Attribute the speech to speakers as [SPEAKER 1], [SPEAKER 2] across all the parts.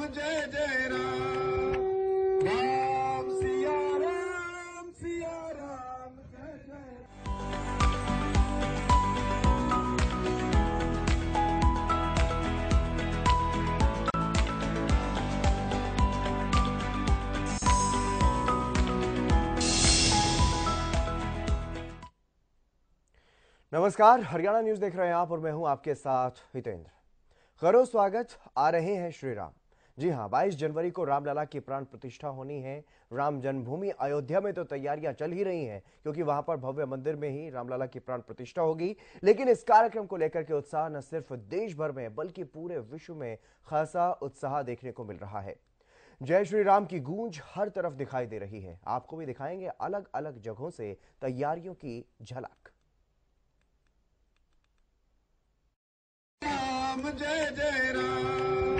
[SPEAKER 1] राम जय जय राम राम सिया राम सिया राम जय जय
[SPEAKER 2] नमस्कार हरियाणा न्यूज देख रहे हैं आप और मैं हूं आपके साथ हितेंद्र करो स्वागत आ रहे हैं श्री राम जी हाँ 22 जनवरी को रामलला की प्राण प्रतिष्ठा होनी है राम जन्मभूमि अयोध्या में तो तैयारियां चल ही रही हैं क्योंकि वहां पर भव्य मंदिर में ही रामलला की प्राण प्रतिष्ठा होगी लेकिन इस कार्यक्रम को लेकर के उत्साह न सिर्फ देश भर में बल्कि पूरे विश्व में खासा उत्साह देखने को मिल रहा है जय श्री राम की गूंज हर तरफ दिखाई दे रही है आपको भी दिखाएंगे अलग अलग जगहों से तैयारियों की झलक
[SPEAKER 1] राम जय जय राम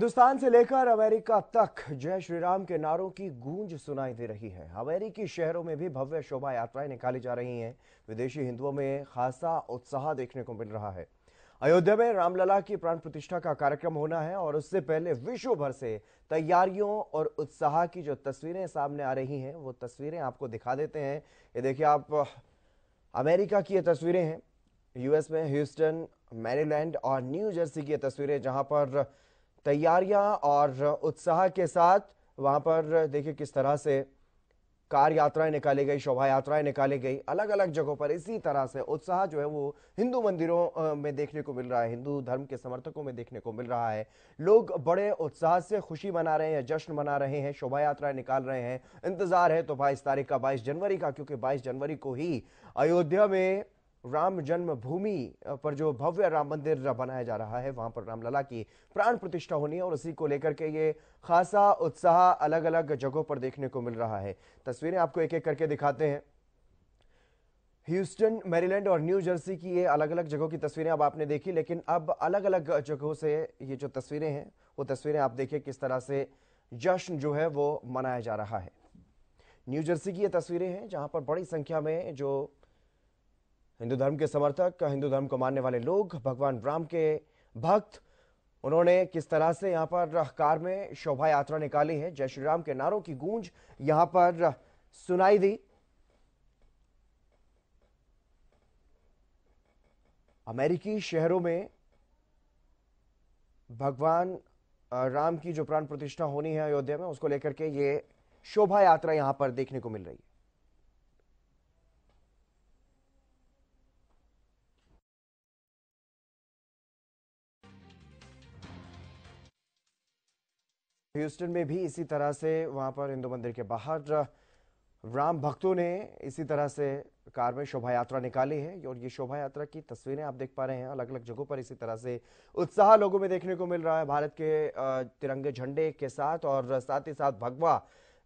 [SPEAKER 2] हिंदुस्तान से लेकर अमेरिका तक जय श्री राम के नारों की गूंज सुनाई दे रही है अमेरिकी शहरों में भी भव्य शोभा यात्राएं निकाली जा रही हैं विदेशी हिंदुओं में खासा उत्साह देखने को मिल रहा है अयोध्या में रामलला की प्राण प्रतिष्ठा का कार्यक्रम होना है और उससे पहले विश्व भर से तैयारियों और उत्साह की जो तस्वीरें सामने आ रही हैं वो तस्वीरें आपको दिखा देते हैं ये देखिए आप अमेरिका की ये तस्वीरें हैं यूएस में ह्यूस्टन मैरीलैंड और न्यू जर्सी की ये तस्वीरें जहां पर तैयारियां और उत्साह के साथ वहाँ पर देखिए किस तरह से कार यात्राएं निकाली गई शोभा यात्राएं निकाली गई अलग अलग जगहों पर इसी तरह से उत्साह जो है वो हिंदू मंदिरों में देखने को मिल रहा है हिंदू धर्म के समर्थकों में देखने को मिल रहा है लोग बड़े उत्साह से खुशी मना रहे हैं जश्न मना रहे हैं शोभा यात्राएं निकाल रहे हैं इंतजार है तो बाईस तारीख का बाईस जनवरी का क्योंकि बाईस जनवरी को ही अयोध्या में राम जन्मभूमि पर जो भव्य राम मंदिर बनाया जा रहा है वहां पर रामलला की प्राण प्रतिष्ठा होनी है और उसी को लेकर के ये खासा उत्साह अलग अलग जगहों पर देखने को मिल रहा है तस्वीरें आपको एक एक करके दिखाते हैं ह्यूस्टन मैरीलैंड और न्यू जर्सी की ये अलग अलग जगहों की तस्वीरें अब आपने देखी लेकिन अब अलग अलग जगहों से ये जो तस्वीरें हैं वो तस्वीरें आप देखिए किस तरह से जश्न जो है वो मनाया जा रहा है न्यू जर्सी की ये तस्वीरें हैं जहां पर बड़ी संख्या में जो हिंदू धर्म के समर्थक हिंदू धर्म को मानने वाले लोग भगवान राम के भक्त उन्होंने किस तरह से यहाँ पर कार में शोभा यात्रा निकाली है जय श्री राम के नारों की गूंज यहाँ पर सुनाई दी अमेरिकी शहरों में भगवान राम की जो प्राण प्रतिष्ठा होनी है अयोध्या में उसको लेकर के ये शोभा यात्रा यहाँ पर देखने को मिल रही है ह्यूस्टन में भी इसी तरह से वहाँ पर हिंदू मंदिर के बाहर राम भक्तों ने इसी तरह से कार में शोभा यात्रा निकाली है और ये शोभा यात्रा की तस्वीरें आप देख पा रहे हैं अलग अलग जगहों पर इसी तरह से उत्साह लोगों में देखने को मिल रहा है भारत के तिरंगे झंडे के साथ और साथ ही साथ भगवा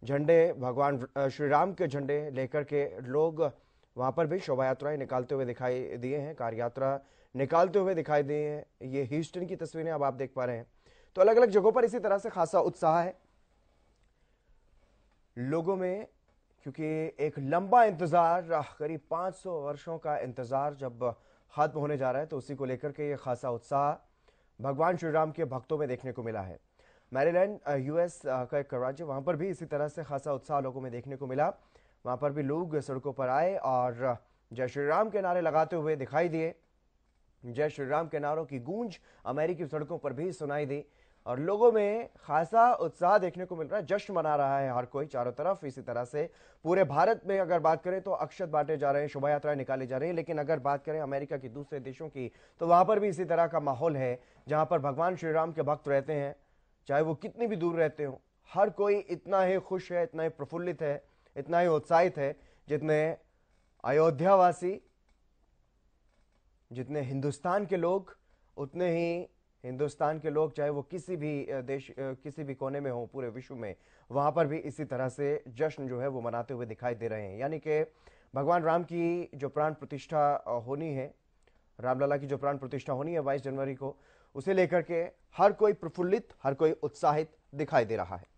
[SPEAKER 2] झंडे भगवान श्री राम के झंडे लेकर के लोग वहाँ पर भी शोभा यात्राएं निकालते हुए दिखाई दिए हैं कार यात्रा निकालते हुए दिखाई दिए हैं ये ह्यूस्टन की तस्वीरें अब आप देख पा रहे हैं तो अलग अलग जगहों पर इसी तरह से खासा उत्साह है लोगों में क्योंकि एक लंबा इंतज़ार करीब 500 वर्षों का इंतज़ार जब खत्म होने जा रहा है तो उसी को लेकर के ये खासा उत्साह भगवान श्री राम के भक्तों में देखने को मिला है मैरीलैंड यूएस का एक राज्य वहां पर भी इसी तरह से खासा उत्साह लोगों में देखने को मिला वहां पर भी लोग सड़कों पर आए और जय श्री राम के नारे लगाते हुए दिखाई दिए जय श्री राम के नारों की गूंज अमेरिकी सड़कों पर भी सुनाई दी और लोगों में खासा उत्साह देखने को मिल रहा है जश्न मना रहा है हर कोई चारों तरफ इसी तरह से पूरे भारत में अगर बात करें तो अक्षत बांटे जा रहे हैं शोभा यात्राएं निकाली जा रही है लेकिन अगर बात करें अमेरिका की दूसरे देशों की तो वहां पर भी इसी तरह का माहौल है जहां पर भगवान श्री राम के भक्त रहते हैं चाहे वो कितनी भी दूर रहते हो हर कोई इतना ही खुश है इतना ही प्रफुल्लित है इतना ही उत्साहित है जितने अयोध्यावासी जितने हिंदुस्तान के लोग उतने ही हिंदुस्तान के लोग चाहे वो किसी भी देश किसी भी कोने में हों पूरे विश्व में वहाँ पर भी इसी तरह से जश्न जो है वो मनाते हुए दिखाई दे रहे हैं यानी कि भगवान राम की जो प्राण प्रतिष्ठा होनी है रामलला की जो प्राण प्रतिष्ठा होनी है बाईस जनवरी को उसे लेकर के हर कोई प्रफुल्लित हर कोई उत्साहित दिखाई दे रहा है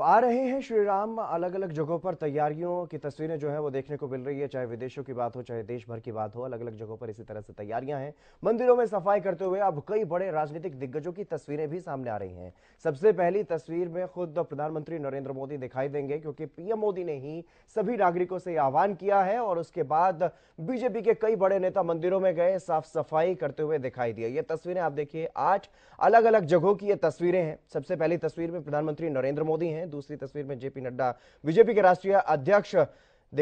[SPEAKER 2] तो आ रहे हैं श्री राम अलग अलग जगहों पर तैयारियों की तस्वीरें जो है वो देखने को मिल रही है चाहे विदेशों की बात हो चाहे देश भर की बात हो अलग अलग जगहों पर इसी तरह से तैयारियां हैं मंदिरों में सफाई करते हुए अब कई बड़े राजनीतिक दिग्गजों की तस्वीरें भी सामने आ रही हैं सबसे पहली तस्वीर में खुद प्रधानमंत्री नरेंद्र मोदी दिखाई देंगे क्योंकि पीएम मोदी ने ही सभी नागरिकों से आह्वान किया है और उसके बाद बीजेपी के कई बड़े नेता मंदिरों में गए साफ सफाई करते हुए दिखाई दिए ये तस्वीरें आप देखिए आठ अलग अलग जगहों की ये तस्वीरें हैं सबसे पहली तस्वीर में प्रधानमंत्री नरेंद्र मोदी हैं दूसरी तस्वीर में जेपी नड्डा बीजेपी के राष्ट्रीय अध्यक्ष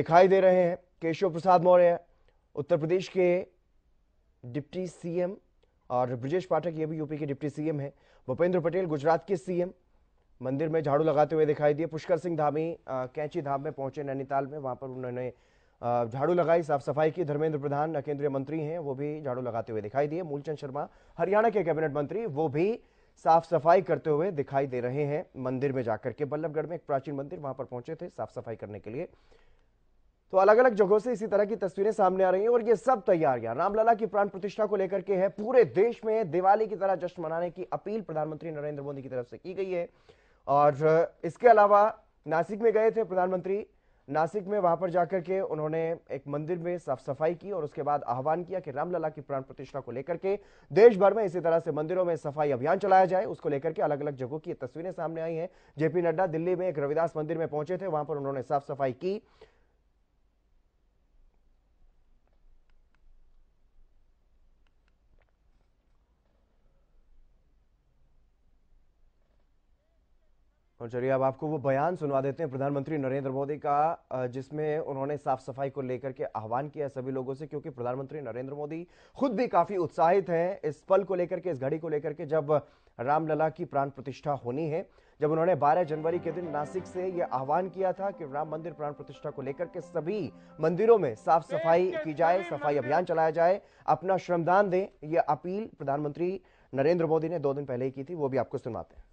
[SPEAKER 2] दिखाई दे रहे हैं केशव प्रसाद मौर्य उत्तर प्रदेश के डिप्टी सीएम और ब्रजेश पाठक ये भी यूपी के डिप्टी सीएम है भूपेंद्र पटेल गुजरात के सीएम मंदिर में झाड़ू लगाते हुए दिखाई दिए पुष्कर सिंह धामी कैंची धाम में पहुंचे नैनीताल में वहां पर उन्होंने झाड़ू लगाई साफ सफाई की धर्मेंद्र प्रधान केंद्रीय मंत्री हैं वो भी झाड़ू लगाते हुए दिखाई दिए मूलचंद शर्मा हरियाणा के कैबिनेट मंत्री वो भी साफ सफाई करते हुए दिखाई दे रहे हैं मंदिर में जाकर के बल्लभगढ़ में एक प्राचीन मंदिर वहां पर पहुंचे थे साफ सफाई करने के लिए तो अलग अलग जगहों से इसी तरह की तस्वीरें सामने आ रही हैं और ये सब तैयारियां रामलला की प्राण प्रतिष्ठा को लेकर के है पूरे देश में दिवाली की तरह जश्न मनाने की अपील प्रधानमंत्री नरेंद्र मोदी की तरफ से की गई है और इसके अलावा नासिक में गए थे प्रधानमंत्री नासिक में वहां पर जाकर के उन्होंने एक मंदिर में साफ सफाई की और उसके बाद आह्वान किया कि रामलला की प्राण प्रतिष्ठा को लेकर के देश भर में इसी तरह से मंदिरों में सफाई अभियान चलाया जाए उसको लेकर के अलग अलग जगहों की तस्वीरें सामने आई हैं जेपी नड्डा दिल्ली में एक रविदास मंदिर में पहुंचे थे वहां पर उन्होंने साफ सफाई की और चलिए अब आपको वो बयान सुनवा देते हैं प्रधानमंत्री नरेंद्र मोदी का जिसमें उन्होंने साफ सफाई को लेकर के आह्वान किया सभी लोगों से क्योंकि प्रधानमंत्री नरेंद्र मोदी खुद भी काफी उत्साहित हैं इस पल को लेकर के इस घड़ी को लेकर के जब रामलला की प्राण प्रतिष्ठा होनी है जब उन्होंने 12 जनवरी के दिन नासिक से यह आह्वान किया था कि राम मंदिर प्राण प्रतिष्ठा को लेकर के सभी मंदिरों में साफ सफाई की जाए सफाई अभियान चलाया जाए अपना श्रमदान दें यह अपील प्रधानमंत्री नरेंद्र मोदी ने दो दिन पहले ही की थी वो भी आपको सुनवाते हैं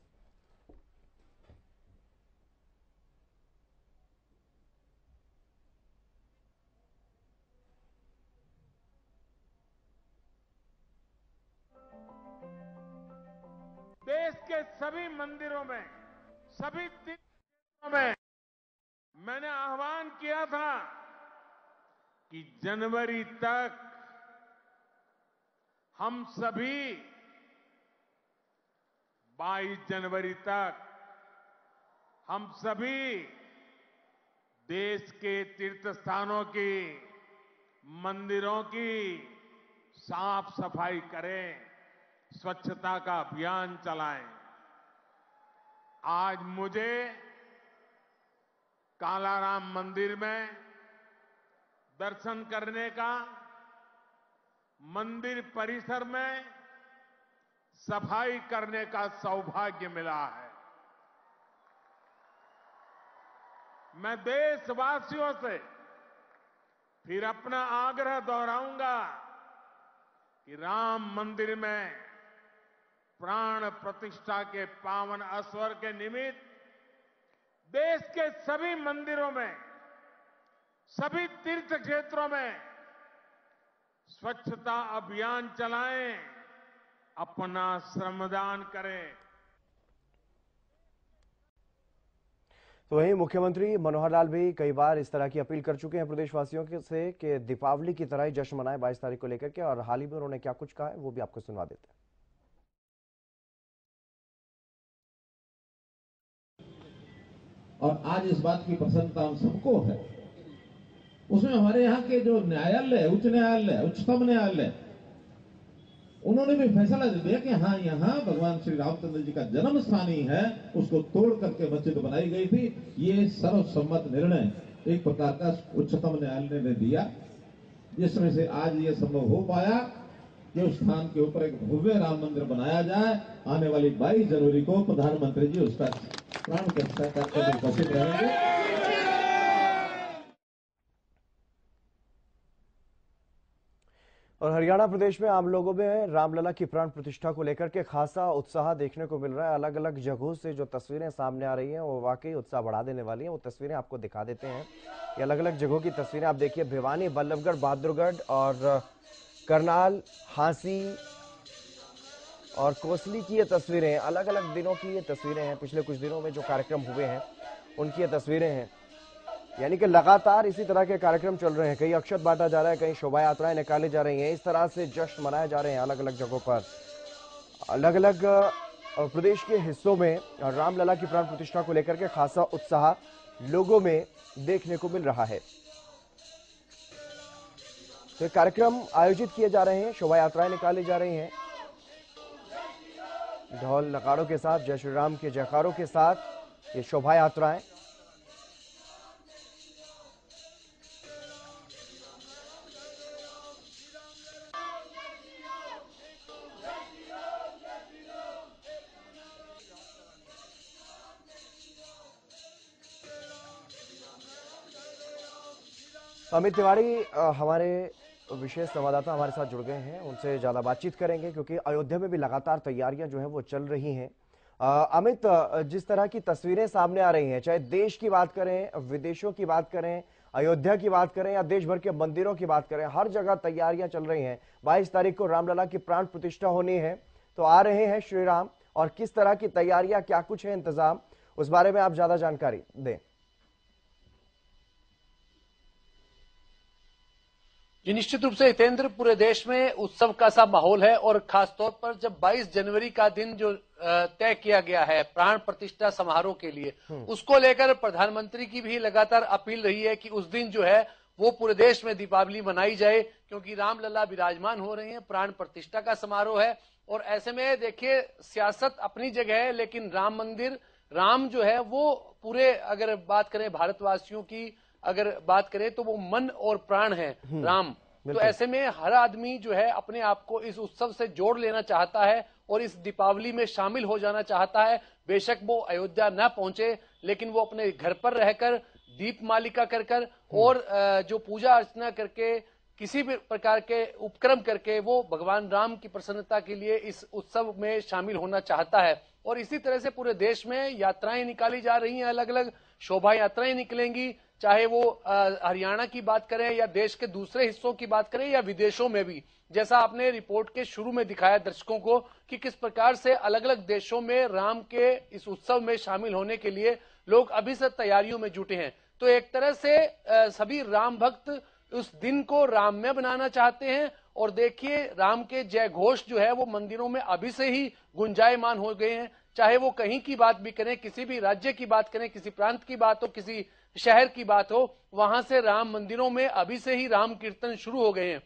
[SPEAKER 1] के सभी मंदिरों में सभी तीर्थ में मैंने आह्वान किया था कि जनवरी तक हम सभी 22 जनवरी तक हम सभी देश के तीर्थ स्थानों की मंदिरों की साफ सफाई करें स्वच्छता का अभियान चलाएं आज मुझे कालाराम मंदिर में दर्शन करने का मंदिर परिसर में सफाई करने का सौभाग्य मिला है मैं देशवासियों से फिर अपना आग्रह दोहराऊंगा कि राम मंदिर में प्राण प्रतिष्ठा के पावन अस्वर के निमित्त देश के सभी मंदिरों में सभी तीर्थ क्षेत्रों में स्वच्छता अभियान चलाएं अपना श्रमदान करें
[SPEAKER 2] तो वहीं मुख्यमंत्री मनोहर लाल भी कई बार इस तरह की अपील कर चुके हैं प्रदेशवासियों के से कि दीपावली की तरह ही जश्न मनाएं बाईस तारीख को लेकर के और हाल ही में उन्होंने क्या कुछ कहा है वो भी आपको सुनवा देते हैं
[SPEAKER 1] और आज इस बात की प्रसन्नता हम सबको है उसमें हमारे यहाँ के जो न्यायालय उच्च न्यायालय उच्चतम न्यायालय उन्होंने भी फैसला दे दिया कि हाँ यहाँ भगवान श्री रामचंद्र जी का जन्म स्थान ही है उसको तोड़ करके मस्जिद बनाई गई थी ये सर्वसम्मत निर्णय एक प्रकार का उच्चतम न्यायालय ने दिया जिसमें से आज ये संभव हो पाया कि उस स्थान के ऊपर एक भव्य राम मंदिर बनाया जाए आने वाली 22 जनवरी को प्रधानमंत्री जी उसका और
[SPEAKER 2] हरियाणा प्रदेश में आम लोगों में रामलला की प्राण प्रतिष्ठा को लेकर के खासा उत्साह देखने को मिल रहा है अलग अलग जगहों से जो तस्वीरें सामने आ रही हैं वो वाकई उत्साह बढ़ा देने वाली हैं वो तस्वीरें आपको दिखा देते हैं ये अलग अलग जगहों की तस्वीरें आप देखिए भिवानी बल्लभगढ़ बहादुरगढ़ और करनाल हांसी और कोसली की ये तस्वीरें अलग अलग दिनों की ये तस्वीरें हैं पिछले कुछ दिनों में जो कार्यक्रम हुए हैं उनकी ये तस्वीरें हैं यानी कि लगातार इसी तरह के कार्यक्रम चल रहे हैं कहीं अक्षत बांटा जा रहा है कहीं शोभा यात्राएं निकाली जा रही हैं इस तरह से जश्न मनाए जा रहे हैं अलग अलग जगहों पर अलग अलग प्रदेश के हिस्सों में रामलला की प्राण प्रतिष्ठा को लेकर के खासा उत्साह लोगों में देखने को मिल रहा है तो कार्यक्रम आयोजित किए जा रहे हैं शोभा यात्राएं निकाली जा रही हैं ढोल नकारों के साथ जय श्री राम के जयकारों के साथ ये शोभा यात्राएं अमित तिवारी हमारे विशेष संवाददाता हमारे साथ जुड़ गए हैं उनसे ज्यादा बातचीत करेंगे क्योंकि अयोध्या में भी लगातार तैयारियां जो है वो चल रही हैं अमित जिस तरह की तस्वीरें सामने आ रही हैं चाहे देश की बात करें विदेशों की बात करें अयोध्या की बात करें या देश भर के मंदिरों की बात करें हर जगह तैयारियां चल रही हैं बाईस तारीख को रामलला की प्राण प्रतिष्ठा होनी है तो आ रहे हैं श्री राम और किस तरह की तैयारियां क्या कुछ है इंतजाम उस बारे में आप ज्यादा जानकारी दें
[SPEAKER 3] जी निश्चित रूप से हितेंद्र पूरे देश में उत्सव का सा माहौल है और खासतौर पर जब 22 जनवरी का दिन जो तय किया गया है प्राण प्रतिष्ठा समारोह के लिए हम्म। उसको लेकर प्रधानमंत्री की भी लगातार अपील रही है कि उस दिन जो है वो पूरे देश में दीपावली मनाई जाए क्योंकि रामलला विराजमान हो रहे हैं प्राण प्रतिष्ठा का समारोह है और ऐसे में देखिए सियासत अपनी जगह है लेकिन राम मंदिर राम जो है वो पूरे अगर बात करें भारतवासियों की अगर बात करें तो वो मन और प्राण है हम्म, राम तो ऐसे में हर आदमी जो है अपने आप को इस उत्सव से जोड़ लेना चाहता है और इस दीपावली में शामिल हो जाना चाहता है बेशक वो अयोध्या न पहुंचे लेकिन वो अपने घर पर रहकर दीप मालिका कर कर हम्म। और जो पूजा अर्चना करके किसी भी प्रकार के उपक्रम करके वो भगवान राम की प्रसन्नता के लिए इस उत्सव में शामिल होना चाहता है और इसी तरह से पूरे देश में यात्राएं निकाली जा रही हैं अलग अलग शोभा यात्राएं निकलेंगी चाहे वो हरियाणा की बात करें या देश के दूसरे हिस्सों की बात करें या विदेशों में भी जैसा आपने रिपोर्ट के शुरू में दिखाया दर्शकों को कि किस प्रकार से अलग अलग देशों में राम के इस उत्सव में शामिल होने के लिए लोग अभी से तैयारियों में जुटे हैं तो एक तरह से सभी राम भक्त उस दिन को राममय बनाना चाहते हैं और देखिए राम के जय घोष जो है वो मंदिरों में अभी से ही गुंजायमान हो गए हैं चाहे वो कहीं की बात भी करें किसी भी राज्य की बात करें किसी प्रांत की बात हो किसी शहर की बात हो वहां से राम मंदिरों में अभी से ही राम कीर्तन शुरू हो गए हैं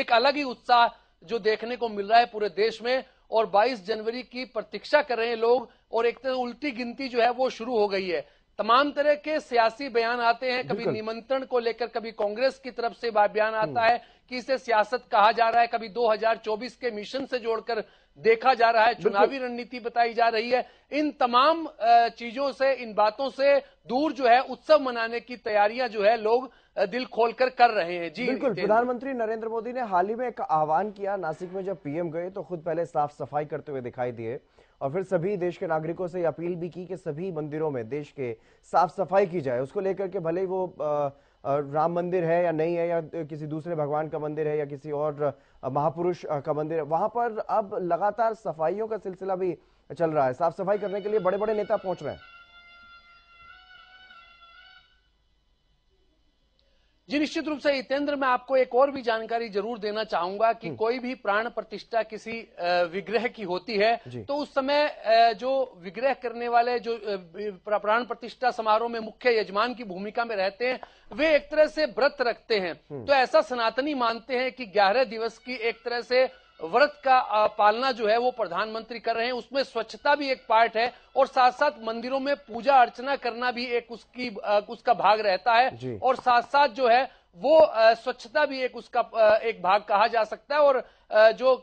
[SPEAKER 3] एक अलग ही उत्साह जो देखने को मिल रहा है पूरे देश में और 22 जनवरी की प्रतीक्षा कर रहे हैं लोग और एक तरह उल्टी गिनती जो है वो शुरू हो गई है तमाम तरह के सियासी बयान आते हैं कभी निमंत्रण को लेकर कभी कांग्रेस की तरफ से बयान आता हम्म। है कि इसे सियासत कहा जा रहा है कभी 2024 के मिशन से जोड़कर देखा जा रहा है चुनावी रणनीति बताई जा रही है इन तमाम चीजों से इन बातों से दूर जो है उत्सव मनाने की तैयारियां जो है लोग दिल खोलकर कर रहे हैं जी बिल्कुल प्रधानमंत्री
[SPEAKER 2] नरेंद्र मोदी ने हाल ही में एक आह्वान किया नासिक में जब पीएम गए तो खुद पहले साफ सफाई करते हुए दिखाई दिए और फिर सभी देश के नागरिकों से अपील भी की कि सभी मंदिरों में देश के साफ सफाई की जाए उसको लेकर के भले ही वो राम मंदिर है या नहीं है या किसी दूसरे भगवान का मंदिर है या किसी और महापुरुष का मंदिर है वहां पर अब लगातार सफाइयों का सिलसिला भी चल रहा है साफ सफाई करने के लिए बड़े बड़े नेता पहुंच रहे हैं
[SPEAKER 3] जी निश्चित रूप से हितेंद्र मैं आपको एक और भी जानकारी जरूर देना चाहूंगा कि हम्म। कोई भी प्राण प्रतिष्ठा किसी विग्रह की होती है तो उस समय जो विग्रह करने वाले जो प्राण प्रतिष्ठा समारोह में मुख्य यजमान की भूमिका में रहते हैं वे एक तरह से व्रत रखते हैं हम्म। तो ऐसा सनातनी मानते हैं कि ग्यारह दिवस की एक तरह से व्रत का पालना जो है वो प्रधानमंत्री कर रहे हैं उसमें स्वच्छता भी एक पार्ट है और साथ साथ मंदिरों में पूजा अर्चना करना भी एक उसकी उसका भाग रहता है और साथ साथ जो है वो स्वच्छता भी एक उसका एक भाग कहा जा सकता है और जो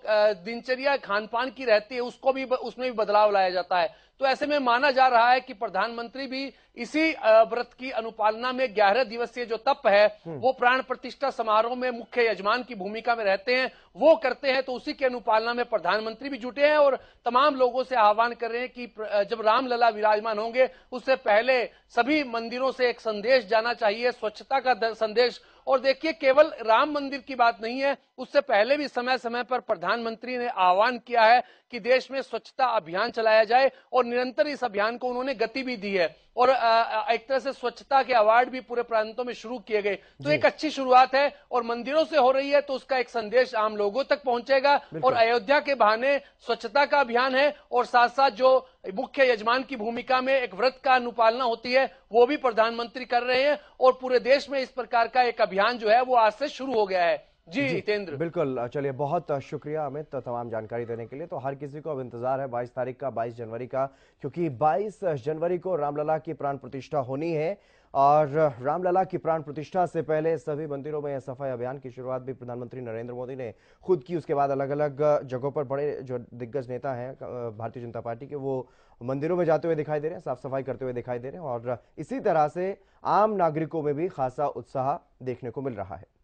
[SPEAKER 3] दिनचर्या खान पान की रहती है उसको भी उसमें भी बदलाव लाया जाता है तो ऐसे में माना जा रहा है कि प्रधानमंत्री भी इसी व्रत की अनुपालना में ग्यारह दिवसीय जो तप है हम्म। वो प्राण प्रतिष्ठा समारोह में मुख्य यजमान की भूमिका में रहते हैं वो करते हैं तो उसी की अनुपालना में प्रधानमंत्री भी जुटे हैं और तमाम लोगों से आह्वान कर रहे हैं कि जब रामलला विराजमान होंगे उससे पहले सभी मंदिरों से एक संदेश जाना चाहिए स्वच्छता का संदेश और देखिए केवल राम मंदिर की बात नहीं है उससे पहले भी समय समय पर प्रधानमंत्री ने आह्वान किया है कि देश में स्वच्छता अभियान चलाया जाए और और निरंतर इस अभियान को उन्होंने गति भी दी है और एक तरह से स्वच्छता के अवार्ड भी पूरे प्रांतों में शुरू किए गए तो एक अच्छी शुरुआत है और मंदिरों से हो रही है तो उसका एक संदेश आम लोगों तक पहुंचेगा और अयोध्या के बहाने स्वच्छता का अभियान है और साथ साथ जो मुख्य यजमान की भूमिका में एक व्रत का अनुपालना होती है वो भी प्रधानमंत्री कर रहे हैं और पूरे देश में इस प्रकार का एक अभियान जो है वो आज से शुरू हो गया है
[SPEAKER 2] जी जितेंद्र बिल्कुल चलिए बहुत शुक्रिया अमित तमाम जानकारी देने के लिए तो हर किसी को अब इंतजार है 22 तारीख का 22 जनवरी का क्योंकि 22 जनवरी को रामलला की प्राण प्रतिष्ठा होनी है और रामलला की प्राण प्रतिष्ठा से पहले सभी मंदिरों में सफाई अभियान की शुरुआत भी प्रधानमंत्री नरेंद्र मोदी ने खुद की उसके बाद अलग अलग जगहों पर बड़े जो दिग्गज नेता हैं भारतीय जनता पार्टी के वो मंदिरों में जाते हुए दिखाई दे रहे हैं साफ सफाई करते हुए दिखाई दे रहे हैं और इसी तरह से आम नागरिकों में भी खासा उत्साह देखने को मिल रहा है